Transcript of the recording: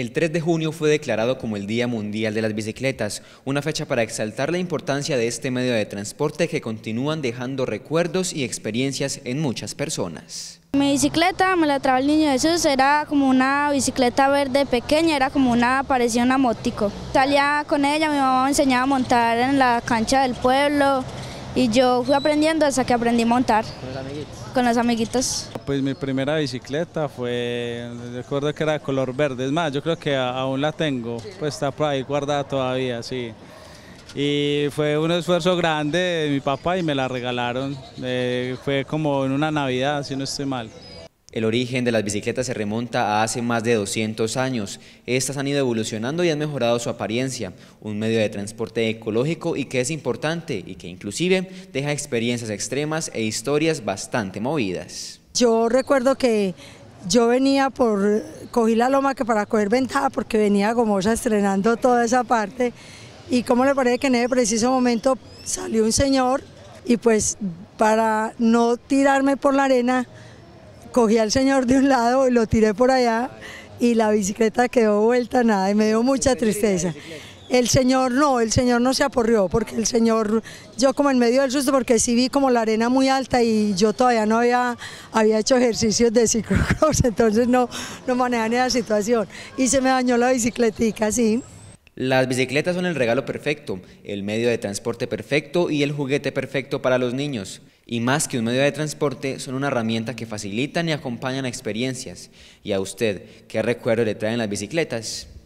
El 3 de junio fue declarado como el Día Mundial de las Bicicletas, una fecha para exaltar la importancia de este medio de transporte que continúan dejando recuerdos y experiencias en muchas personas. Mi bicicleta me la trajo el niño Jesús, era como una bicicleta verde pequeña, era como una parecía una motico. Salía con ella, mi mamá me enseñaba a montar en la cancha del pueblo, y yo fui aprendiendo hasta que aprendí a montar. ¿Con los amiguitos? Con los amiguitos. Pues mi primera bicicleta fue, recuerdo que era de color verde, es más, yo creo que aún la tengo, pues está por ahí guardada todavía, sí. Y fue un esfuerzo grande de mi papá y me la regalaron, eh, fue como en una Navidad, si no estoy mal. El origen de las bicicletas se remonta a hace más de 200 años. Estas han ido evolucionando y han mejorado su apariencia, un medio de transporte ecológico y que es importante y que inclusive deja experiencias extremas e historias bastante movidas. Yo recuerdo que yo venía por, cogí la loma que para coger ventaja porque venía gomosa estrenando toda esa parte y como le parece que en ese preciso momento salió un señor y pues para no tirarme por la arena cogí al señor de un lado, y lo tiré por allá y la bicicleta quedó vuelta nada y me dio mucha tristeza. El señor no, el señor no se aporrió, porque el señor, yo como en medio del susto, porque sí vi como la arena muy alta y yo todavía no había, hecho ejercicios de ciclocross, entonces no, no manejé ni la situación. Y se me dañó la bicicletica, sí. Las bicicletas son el regalo perfecto, el medio de transporte perfecto y el juguete perfecto para los niños y más que un medio de transporte, son una herramienta que facilitan y acompañan experiencias. Y a usted, ¿qué recuerdo le traen las bicicletas?